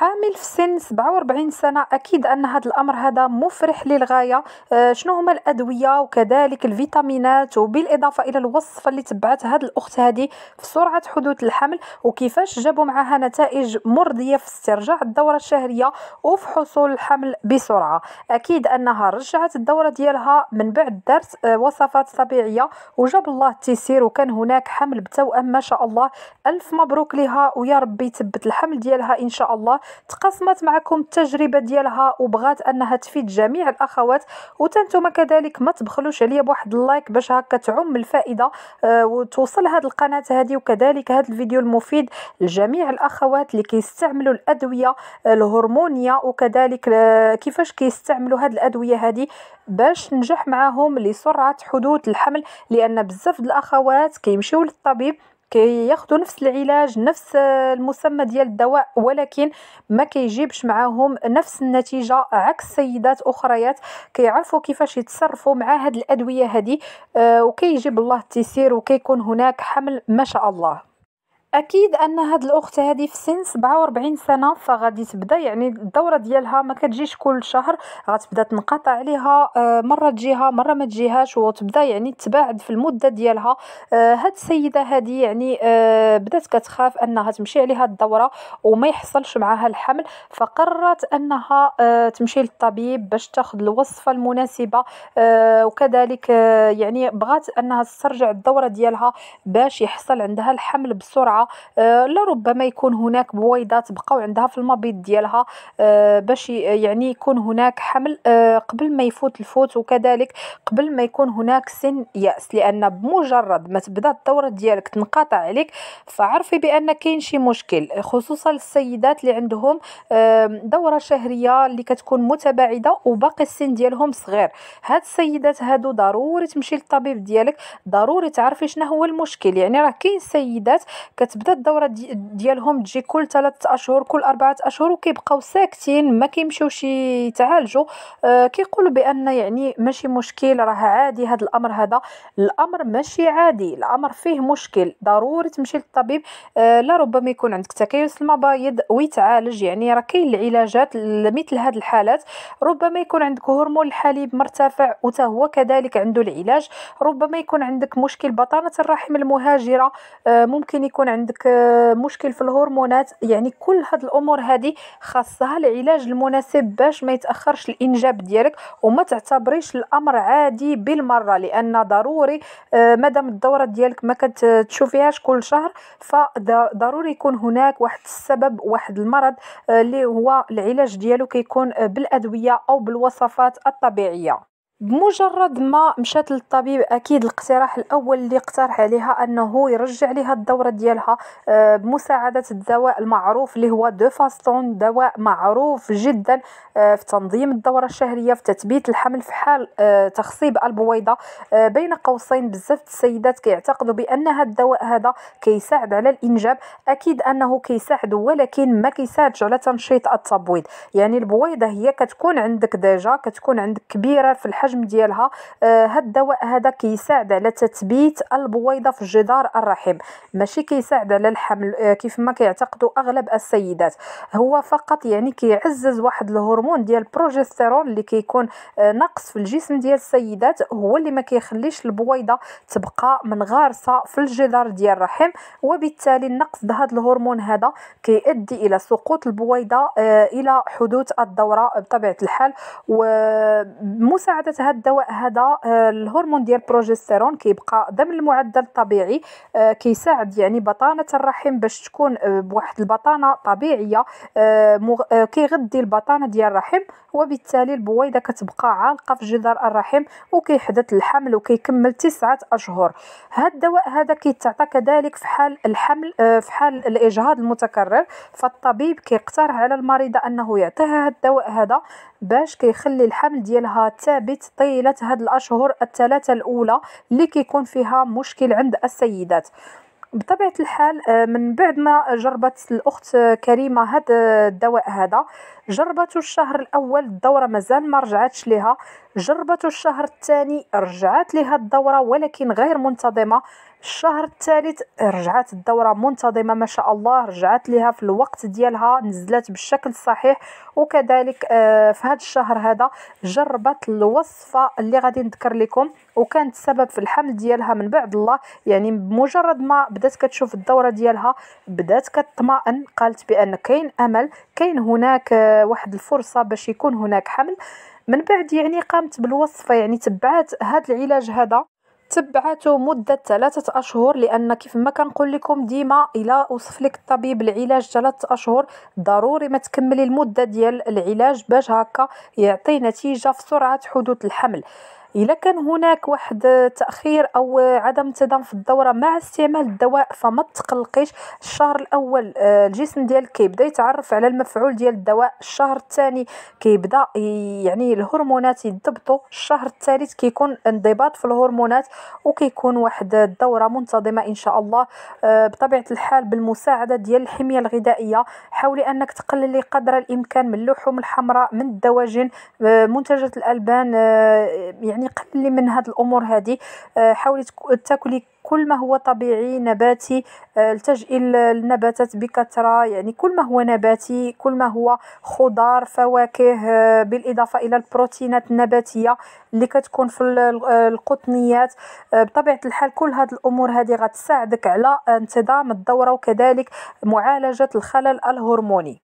حامل في سن 47 سنه اكيد ان هذا الامر هذا مفرح للغايه آه، شنو هما الادويه وكذلك الفيتامينات وبالاضافه الى الوصفه اللي تبعت هاد الاخت هذه في سرعه حدوث الحمل وكيفاش جابوا معها نتائج مرضيه في استرجاع الدوره الشهريه وفي حصول الحمل بسرعه اكيد انها رجعت الدوره ديالها من بعد دارت آه، وصفات طبيعيه وجاب الله التيسير وكان هناك حمل بتوأم ما شاء الله الف مبروك لها ويا ربي يثبت الحمل ديالها ان شاء الله تقاسمت معكم التجربه ديالها وبغات انها تفيد جميع الاخوات وتنتم كذلك ما تبخلوش عليا بواحد اللايك باش هكا تعم الفائده آه، وتوصل هذه القناه هذه وكذلك هذا الفيديو المفيد لجميع الاخوات اللي كيستعملوا الادويه الهرمونيه وكذلك آه، كيفاش كيستعملوا هاد الادويه هذه باش نجح معاهم لسرعه حدوث الحمل لان بزاف الاخوات كيمشيو للطبيب كياخذوا نفس العلاج نفس المسمى ديال الدواء ولكن ما كيجيبش معاهم نفس النتيجه عكس سيدات اخريات كيعرفوا كيفاش يتصرفوا مع هاد الادويه هذه آه وكيجيب الله التيسير وكيكون هناك حمل ما شاء الله اكيد ان هاد الاخت هادي في سن 47 سنه فغادي تبدا يعني الدوره ديالها ما كتجيش كل شهر غتبدا تنقطع عليها آه، مره تجيها مره ما تجيهاش وتبدا يعني تباعد في المده ديالها آه، هاد السيده هادي يعني آه، بدات كتخاف انها تمشي عليها الدوره وما يحصلش معها الحمل فقررت انها تمشي للطبيب باش تاخذ الوصفه المناسبه وكذلك يعني بغات انها تسترجع الدوره ديالها باش يحصل عندها الحمل بسرعه آه، لربما يكون هناك بويضات بقاو عندها في المبيض ديالها آه، باش يعني يكون هناك حمل آه، قبل ما يفوت الفوت وكذلك قبل ما يكون هناك سن ياس لان بمجرد ما تبدا الدوره ديالك تنقطع عليك فعرفي بان كاين شي مشكل خصوصا السيدات اللي عندهم دوره شهريه اللي كتكون متباعده وباقي السن ديالهم صغير هاد السيدات هادو ضروري تمشي للطبيب ديالك ضروري تعرفي شنو هو المشكل يعني راه كاين سيدات كت كتبدا الدوره دي ديالهم تجي كل ثلاثة اشهر كل أربعة اشهر وكيبقاو ساكتين ما كيمشيوش يتعالجوا آه كيقولوا بان يعني ماشي مشكل راه عادي هذا الامر هذا الامر ماشي عادي الامر فيه مشكل ضروري تمشي للطبيب آه لا ربما يكون عندك تكيس المبايض ويتعالج يعني راه كاين العلاجات مثل هذه الحالات ربما يكون عندك هرمون الحليب مرتفع وتا هو كذلك عنده العلاج ربما يكون عندك مشكل بطانه الرحم المهاجره آه ممكن يكون عندك آه، مشكل في الهرمونات يعني كل هاد الامور هذه خاصها العلاج المناسب باش ما يتاخرش الانجاب ديالك وما تعتبريش الامر عادي بالمره لان ضروري آه، مادام الدوره ديالك ما كتشوفيهاش آه، كل شهر فضروري يكون هناك واحد السبب واحد المرض اللي هو العلاج ديالو كيكون بالادويه او بالوصفات الطبيعيه بمجرد ما مشات للطبيب اكيد الإقتراح الاول اللي اقترح عليها انه يرجع ليها الدوره ديالها آه، بمساعده الدواء المعروف اللي هو دوفاستون دواء معروف جدا آه، في تنظيم الدوره الشهريه في تثبيت الحمل في حال آه، تخصيب البويضه بين قوسين بزاف السيدات كيعتقدوا بان هذا الدواء هذا كيساعد على الانجاب اكيد انه كيساعد ولكن ما كيساعدش على تنشيط التبويض يعني البويضه هي كتكون عندك ديجا كتكون عندك كبيره في الحجم الحجم ديالها هذا آه، الدواء هذا كيساعد على تثبيت البويضه في جدار الرحم ماشي كيساعد على الحمل آه، كيف ما كيعتقدوا اغلب السيدات هو فقط يعني كيعزز واحد الهرمون ديال البروجستيرون اللي كيكون آه، نقص في الجسم ديال السيدات هو اللي ما كيخليش البويضه تبقى منغارسه في الجدار ديال الرحم وبالتالي النقص هذا الهرمون هذا كيؤدي الى سقوط البويضه الى حدوث الدوره بطبيعه الحال ومساعده ساعات هذا الدواء هذا آه، الهرمون ديال البروجستيرون كيبقى ضمن المعدل الطبيعي آه، كيساعد يعني بطانه الرحم باش تكون آه، بواحد البطانه طبيعيه كيغذي البطانه ديال الرحم وبالتالي البويضه كتبقى عالقه في جدار الرحم وكيحدث الحمل وكيكمل تسعة اشهر هذا الدواء هذا كيتعطى كذلك في حال الحمل في حال الاجهاض المتكرر فالطبيب كيقترح على المريضه انه يعطيها هذا الدواء هذا باش كيخلي الحمل ديالها ثابت طيلة هاد الأشهر الثلاثة الأولى اللي كيكون فيها مشكل عند السيدات بطبيعه الحال آه، من بعد ما جربت الاخت كريمه هاد الدواء هذا جربته الشهر الاول الدوره مازال ما رجعتش لها جربته الشهر الثاني رجعت لها الدوره ولكن غير منتظمه الشهر الثالث رجعت الدوره منتظمه ما شاء الله رجعت لها في الوقت ديالها نزلات بالشكل الصحيح وكذلك آه، في هذا الشهر هذا جربت الوصفه اللي غادي نذكر لكم وكانت سبب في الحمل ديالها من بعد الله يعني بمجرد ما بدات كتشوف الدوره ديالها بدات كتطمئن قالت بان كاين امل كاين هناك آه، واحد الفرصه باش يكون هناك حمل من بعد يعني قامت بالوصفه يعني تبعت هذا العلاج هذا تبعته مدة ثلاثة أشهر لأن كيف ما كنقول لكم ديما إلا وصف لك الطبيب العلاج ثلاثة أشهر ضروري ما تكملي المدة ديال العلاج باش هكا يعطي نتيجة في سرعة حدوث الحمل الا كان هناك واحد تاخير او عدم انتظام في الدوره مع استعمال الدواء فما تقلقيش الشهر الاول آه، الجسم ديالك كيبدا يتعرف على المفعول ديال الدواء الشهر الثاني كيبدا يعني الهرمونات يضبطوا الشهر الثالث كيكون انضباط في الهرمونات وكيكون واحد الدوره منتظمه ان شاء الله آه، بطبيعه الحال بالمساعده ديال الحميه الغذائيه حاولي انك تقللي قدر الامكان من اللحوم الحمراء من الدواجن آه، منتجات الالبان يعني قللي من هاد الامور هذه آه، حاولي تاكلي كل ما هو طبيعي نباتي التجئي آه، للنباتات بكثره يعني كل ما هو نباتي كل ما هو خضار فواكه آه، بالاضافه الى البروتينات النباتيه اللي كتكون في القطنيات بطبيعه الحال كل هذه الامور هذه غتساعدك على انتظام الدوره وكذلك معالجه الخلل الهرموني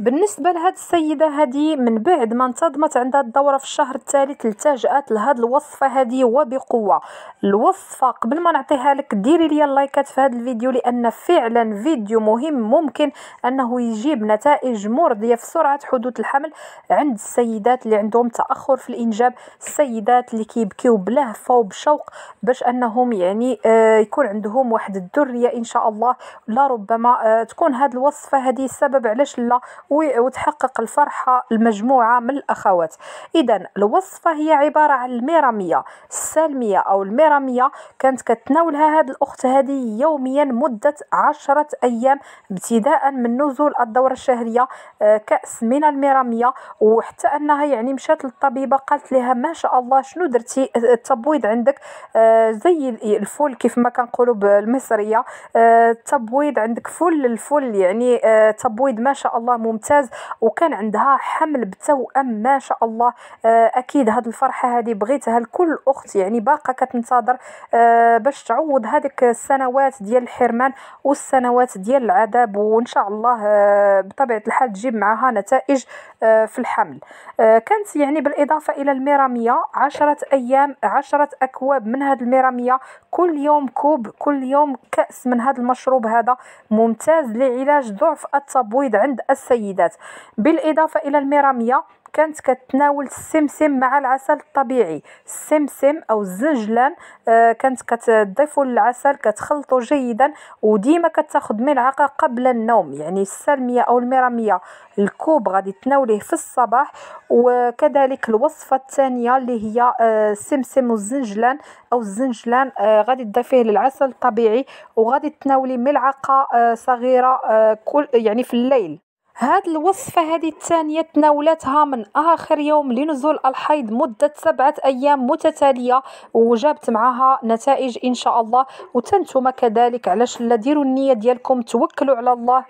بالنسبه لهاد السيده هادي من بعد ما انتظمت عندها الدوره في الشهر الثالث التجأت لهاد الوصفه هادي وبقوه الوصفه قبل ما نعطيها لك ديري لي اللايكات في هاد الفيديو لان فعلا فيديو مهم ممكن انه يجيب نتائج مرضيه في سرعه حدوث الحمل عند السيدات اللي عندهم تاخر في الانجاب السيدات اللي كيبكيو بلهفه وبشوق باش انهم يعني آه يكون عندهم واحد الذريه ان شاء الله لا ربما آه تكون هاد الوصفه هذه السبب علاش لا وتحقق الفرحة المجموعة من الأخوات إذا الوصفة هي عبارة عن الميرامية السالمية أو الميرامية كانت كتناولها هاد الأخت هذه يوميا مدة عشرة أيام ابتداء من نزول الدورة الشهرية آه، كأس من الميرامية وحتى أنها يعني مشات للطبيبة قالت لها ما شاء الله شنو درتي آه، التبويض عندك آه، زي الفول كيف ما كنقولوا بالمصرية التبويض عندك فل الفل يعني تبويض ما شاء الله ممتاز ممتاز وكان عندها حمل بتوأم ما شاء الله آه، اكيد هذه الفرحه هذه بغيتها لكل اخت يعني باقه كتنتظر آه، باش تعوض هذيك السنوات ديال الحرمان والسنوات ديال العذاب وان شاء الله آه، بطبيعه الحال تجيب معها نتائج في الحمل كانت يعني بالاضافه الى الميراميه عشرة ايام عشرة اكواب من هذه الميراميه كل يوم كوب كل يوم كاس من هذا المشروب هذا ممتاز لعلاج ضعف التبويض عند السيد السيدات بالإضافة إلى الميرامية كانت كتناول السمسم مع العسل الطبيعي السمسم او الزنجلان آه، كانت كتضيفوا للعسل كتخلطوا جيدا وديما كتاخذ ملعقه قبل النوم يعني السلميه او الميراميه الكوب غادي تناوليه في الصباح وكذلك الوصفه الثانيه اللي هي آه، السمسم والزنجلان او الزنجلان آه، غادي تضيفيه للعسل الطبيعي وغادي تناولي ملعقه صغيره كل يعني في الليل هاد الوصفة هذه الثانية تناولتها من آخر يوم لنزول الحيض مدة سبعة أيام متتالية وجابت معها نتائج إن شاء الله وتنتم كذلك علاش لا ديروا النية ديالكم توكلوا على الله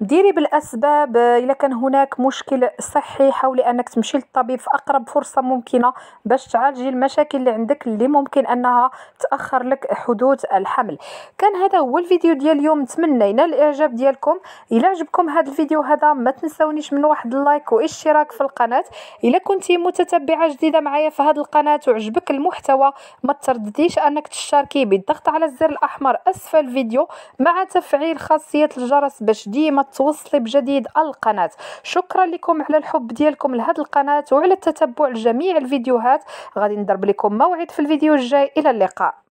ديري بالاسباب الا كان هناك مشكل صحي حاولي انك تمشي للطبيب في اقرب فرصه ممكنه باش تعالجي المشاكل اللي عندك اللي ممكن انها تاخر لك حدوث الحمل كان هذا هو الفيديو ديال اليوم نتمنى ينال الاعجاب ديالكم الا عجبكم هذا الفيديو هذا ما تنساونيش من واحد اللايك واشتراك في القناه الا كنتي متتبعه جديده معايا في هذه القناه وعجبك المحتوى ما تردديش انك تشاركي بالضغط على الزر الاحمر اسفل الفيديو مع تفعيل خاصيه الجرس باش ديما توصلي بجديد القناة شكرا لكم على الحب ديالكم لهذه القناة وعلى التتبع لجميع الفيديوهات غادي نضرب لكم موعد في الفيديو الجاي إلى اللقاء